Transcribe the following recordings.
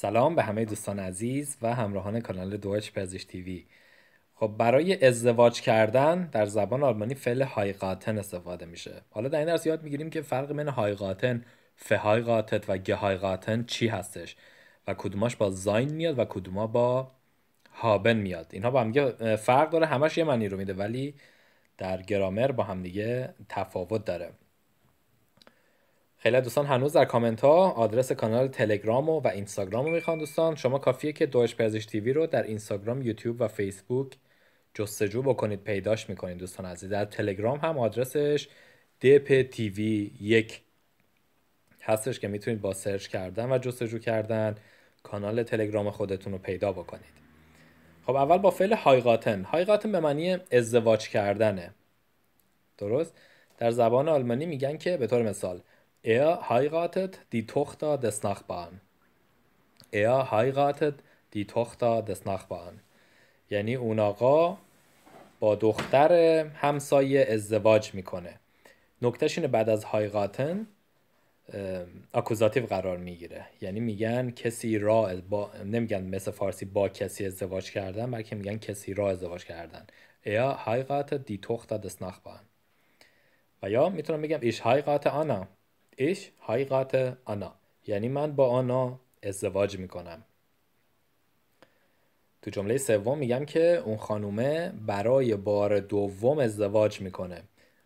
سلام به همه دوستان عزیز و همراهان کانال دویچ پیزش تیوی خب برای ازدواج کردن در زبان آلمانی فعل هایقاتن استفاده میشه حالا در این درس یاد میگیریم که فرق بین هایقاتن فهایقاتت و گهایقاتن چی هستش و کدوماش با زاین میاد و کدوما با هابن میاد اینها با هم فرق داره همش یه معنی رو میده ولی در گرامر با همدیگه تفاوت داره خیلی دوستان هنوز در کامنت ها آدرس کانال تلگرام و, اینستاگرام رو میخوان دوستان شما کافیه که دوش پرزش تیوی رو در اینستاگرام یوتیوب و فیسبوک جستجو بکنید پیداش میکنید دوستان عزیز در تلگرام هم آدرسش دپ تیوی یک هستش که میتونید با سرچ کردن و جستجو کردن کانال تلگرام خودتون رو پیدا بکنید خب اول با فعل های هایقاتن به معنی ازدواج کردنه درست در زبان آلمانی میگن که به طور مثال Er heiratet die Tochter des Nachbarn. Er heiratet دی تختا دس نخبان یعنی اون آقا با دختر همسایه ازدواج میکنه نکتهش اینه بعد از هایقاتن اکوزاتیو قرار میگیره یعنی میگن کسی را با نمیگن مثل فارسی با کسی ازدواج کردن بلکه میگن کسی را ازدواج کردن یا هایقات دی تختا دس نخبان و یا میتونم بگم ایش هایقات آنا ich heirate Anna یعنی من با آنا ازدواج میکنم تو جمله سوم میگم که اون خانومه برای بار دوم ازدواج میکنه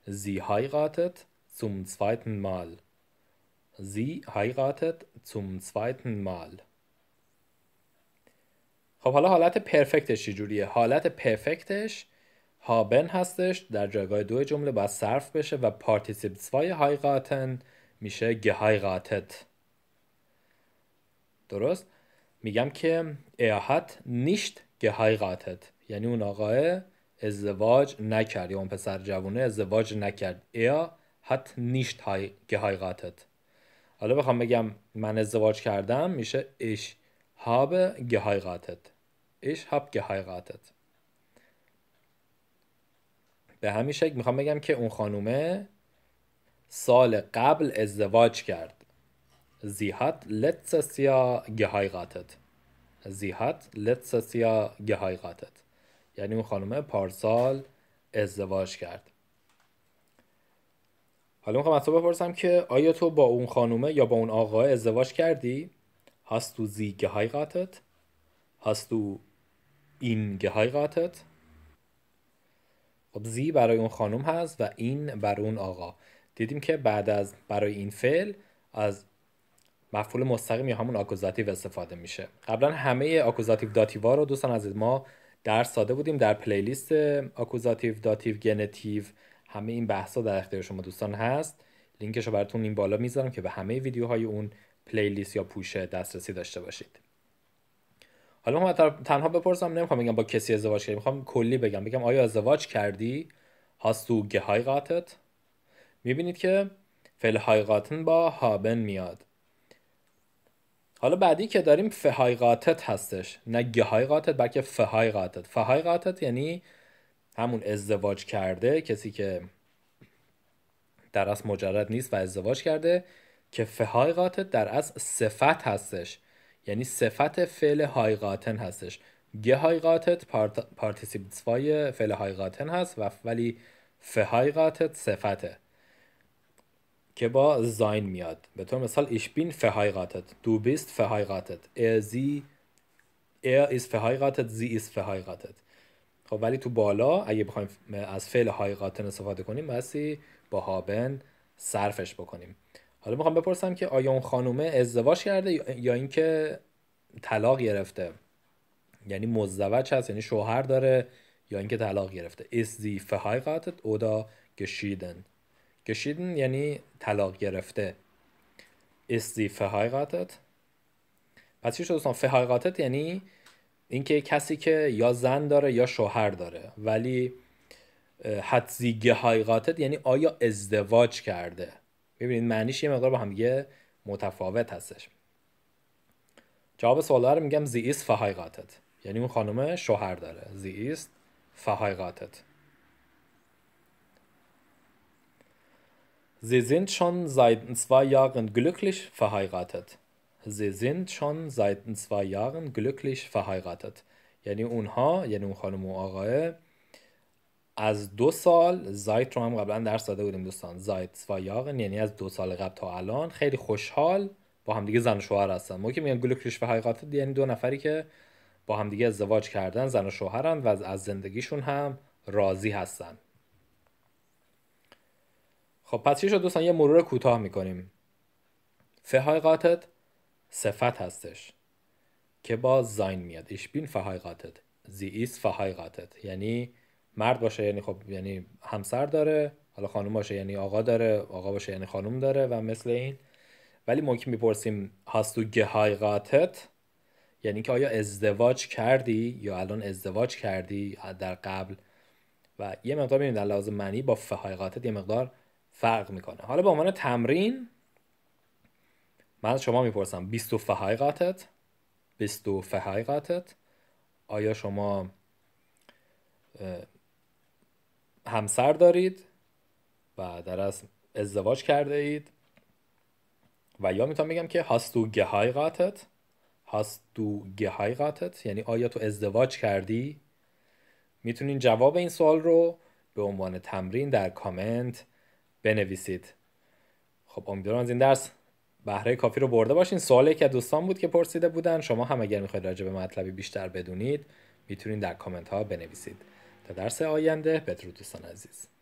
زی heiratet zum zweiten Mal زی heiratet zum zweiten Mal خب حالا حالت پرفکتش چجوریه حالت پرفکتش هابن هستش در جایگاه دو جمله باید صرف بشه و پارتیسیپ 2 هایقاتن میشه قاتت درست میگم که احت نیشت nicht قاتت یعنی اون آقای ازدواج نکرد یا اون پسر جوونه ازدواج نکرد نیشت های گهای قاتت حالا بخوام بگم من ازدواج کردم میشه گهای habe اش هاب گهای قاتت به همین شکل میخوام بگم که اون خانومه سال قبل ازدواج کرد زی هات letztes Jahr geheiratet Sie hat letztes یعنی اون خانم پارسال ازدواج کرد حالا میخوام از تو بپرسم که آیا تو با اون خانومه یا با اون آقا ازدواج کردی؟ هستو زی گهایقاتت geheiratet? هست تو این گهایقاتت خب زی برای اون خانم هست و این برای اون آقا دیدیم که بعد از برای این فعل از مفعول مستقیم یا همون آکوزاتیو استفاده میشه قبلا همه آکوزاتیو داتیوا رو دوستان از ما درس ساده بودیم در پلیلیست آکوزاتیو داتیو گنتیو همه این بحثا در اختیار شما دوستان هست لینکش رو براتون این بالا میذارم که به همه ویدیوهای اون پلیلیست یا پوشه دسترسی داشته باشید حالا من تنها بپرسم نمیخوام بگم با کسی ازدواج کردی میخوام کلی بگم بگم آیا ازدواج کردی هاستو گهای قاتت میبینید که فعل با هابن میاد حالا بعدی که داریم فهایقاتت هستش نه گهایقاتت بلکه فهایقاتت فهایقاتت یعنی همون ازدواج کرده کسی که در اصل مجرد نیست و ازدواج کرده که فهایقاتت در اصل صفت هستش یعنی صفت فعل هایقاتن هستش گهایقاتت پارت... پارتیسیپ فعل هایقاتن هست و ولی فهایقاتت صفته که با زاین میاد به طور مثال ایش بین فهایغاتت دو بیست فهایغاتت er زی er از فهایغاتت زی از خب ولی تو بالا اگه بخوایم از فعل هایقاتن استفاده کنیم بسی با هابن صرفش بکنیم حالا میخوام بپرسم که آیا اون خانومه ازدواج کرده یا اینکه طلاق گرفته یعنی مزدوج هست یعنی شوهر داره یا اینکه طلاق گرفته is فهایغاتت او اودا گشیدن Geschieden یعنی طلاق گرفته ist sie verheiratet پس چی دوستان یعنی اینکه کسی که یا زن داره یا شوهر داره ولی hat sie geheiratet یعنی آیا ازدواج کرده ببینید معنیش یه مقدار با هم یه متفاوت هستش جواب سوال رو میگم زی ایست یعنی اون خانم شوهر داره زی ایست Sie sind schon seit zwei Jahren glücklich verheiratet. Sie sind schon seit zwei Jahren glücklich verheiratet. یعنی اونها یعنی اون خانم و آقاه از دو سال زایت رو هم قبلا درس داده بودیم دوستان زایت zwei یعنی از دو سال قبل تا الان خیلی خوشحال با همدیگه زن و شوهر هستن ما که میگن گلوکلیش verheiratet یعنی دو نفری که با همدیگه ازدواج کردن زن و شوهرن و از زندگیشون هم راضی هستن خب پس چی شد دوستان یه مرور کوتاه میکنیم فهایقاتت صفت هستش که با زاین میاد ایش بین فهایقاتت زی ایس فهایقاتت یعنی مرد باشه یعنی خب یعنی همسر داره حالا خانم باشه یعنی آقا داره آقا باشه یعنی خانم داره و مثل این ولی ممکن میپرسیم هستو گهایقاتت یعنی که آیا ازدواج کردی یا الان ازدواج کردی در قبل و یه مقدار ببینید در لحاظ معنی با فهایقاتت یه مقدار فرق میکنه حالا به عنوان تمرین من از شما میپرسم فهای قاتت فهای قاتت آیا شما همسر دارید و در از ازدواج کرده اید و یا میتونم بگم که هاستو گهای قاتت هاستو گهای قاتت یعنی آیا تو ازدواج کردی میتونین جواب این سوال رو به عنوان تمرین در کامنت بنویسید خب امیدوارم از این درس بهره کافی رو برده باشین سوالی که دوستان بود که پرسیده بودن شما هم اگر میخواید راجع به مطلبی بیشتر بدونید میتونید در کامنت ها بنویسید تا درس آینده بدرود دوستان عزیز